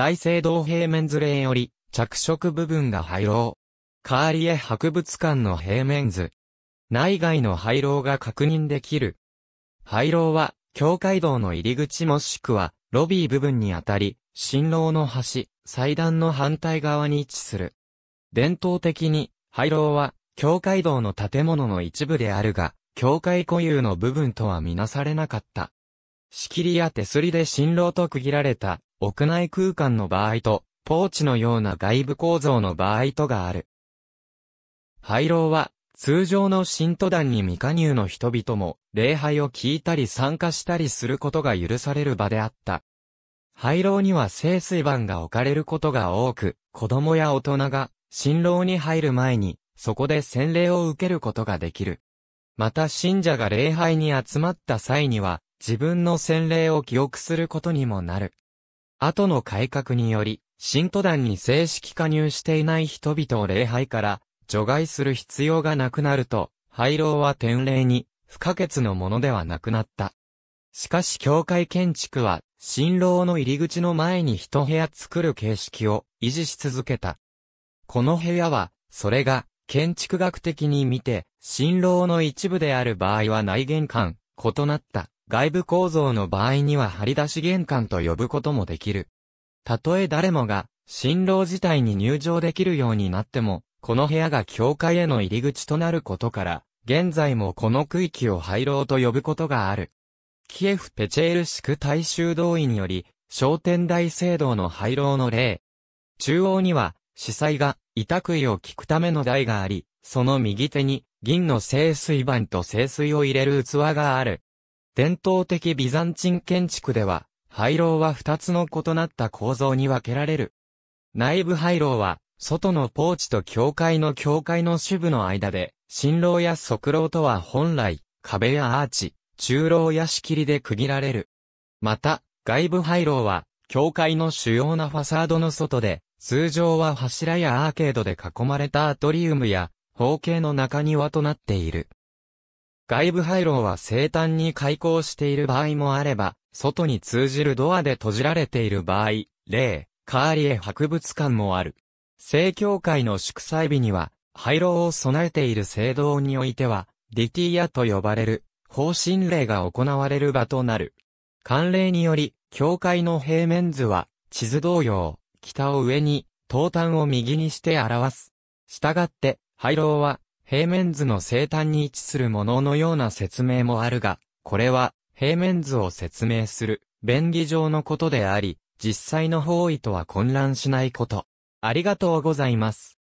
大聖堂平面図例より、着色部分が廃炉。カーリエ博物館の平面図。内外の廃炉が確認できる。廃炉は、教会堂の入り口もしくは、ロビー部分にあたり、新郎の端、祭壇の反対側に位置する。伝統的に、廃炉は、教会堂の建物の一部であるが、教会固有の部分とはみなされなかった。仕切りや手すりで新郎と区切られた屋内空間の場合と、ポーチのような外部構造の場合とがある。廃炉は、通常の信徒団に未加入の人々も、礼拝を聞いたり参加したりすることが許される場であった。廃炉には清水板が置かれることが多く、子供や大人が、新郎に入る前に、そこで洗礼を受けることができる。また信者が礼拝に集まった際には、自分の洗礼を記憶することにもなる。後の改革により、信徒団に正式加入していない人々を礼拝から除外する必要がなくなると、廃炉は典礼に不可欠のものではなくなった。しかし教会建築は、新郎の入り口の前に一部屋作る形式を維持し続けた。この部屋は、それが建築学的に見て、新郎の一部である場合は内玄関、異なった。外部構造の場合には張り出し玄関と呼ぶこともできる。たとえ誰もが、新郎自体に入場できるようになっても、この部屋が教会への入り口となることから、現在もこの区域を廃炉と呼ぶことがある。キエフ・ペチェール宿大衆同意により、商店大聖堂の廃炉の例。中央には、司祭が、委託意を聞くための台があり、その右手に、銀の清水板と清水を入れる器がある。伝統的ビザンチン建築では、廃炉は二つの異なった構造に分けられる。内部廃炉は、外のポーチと境界の境界の主部の間で、新楼や側楼とは本来、壁やアーチ、中楼や仕切りで区切られる。また、外部廃炉は、教会の主要なファサードの外で、通常は柱やアーケードで囲まれたアトリウムや、方形の中庭となっている。外部廃炉は生誕に開口している場合もあれば、外に通じるドアで閉じられている場合、例、カーリエ博物館もある。正教会の祝祭日には、廃炉を備えている聖堂においては、ディティアと呼ばれる、方針例が行われる場となる。慣例により、教会の平面図は、地図同様、北を上に、東端を右にして表す。したがって、廃炉は、平面図の生誕に位置するもののような説明もあるが、これは、平面図を説明する、便宜上のことであり、実際の方位とは混乱しないこと。ありがとうございます。